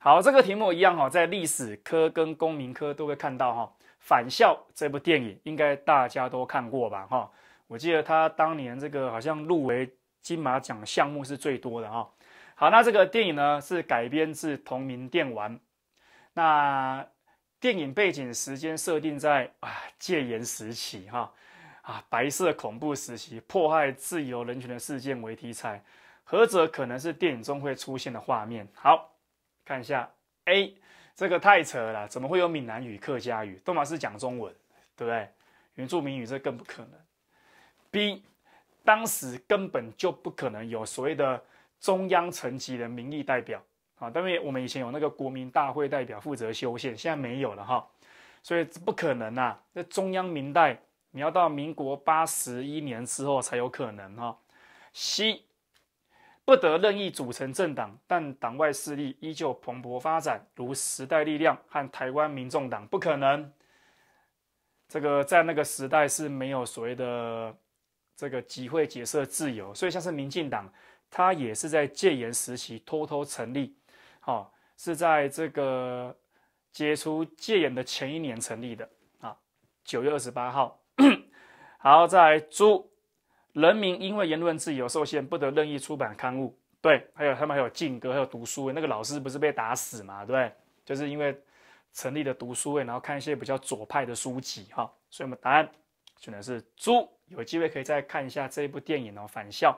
好，这个题目一样哈，在历史科跟公民科都会看到哈。《反校》这部电影应该大家都看过吧哈？我记得它当年这个好像入围金马奖项目是最多的哈。好，那这个电影呢是改编自同名电玩。那电影背景时间设定在啊戒严时期哈，啊白色恐怖时期迫害自由人权的事件为题材，何者可能是电影中会出现的画面？好。看一下 A，这个太扯了，怎么会有闽南语、客家语？都马是讲中文，对不对？原住民语这更不可能。B，当时根本就不可能有所谓的中央层级的民意代表啊，因为我们以前有那个国民大会代表负责修宪，现在没有了哈，所以不可能啊。那中央明代你要到民国八十一年之后才有可能哈。C。不得任意组成政党，但党外势力依旧蓬勃发展，如时代力量和台湾民众党。不可能，这个在那个时代是没有所谓的这个集会结社自由，所以像是民进党，它也是在戒严时期偷偷成立，好，是在这个解除戒严的前一年成立的啊，九月二十八号，好，在朱。人民因为言论自由受限，不得任意出版刊物。对，还有他们还有禁歌，还有读书会。那个老师不是被打死嘛？对就是因为成立了读书会，然后看一些比较左派的书籍哈。所以我们答案选的是猪。有机会可以再看一下这一部电影哦，《返校》。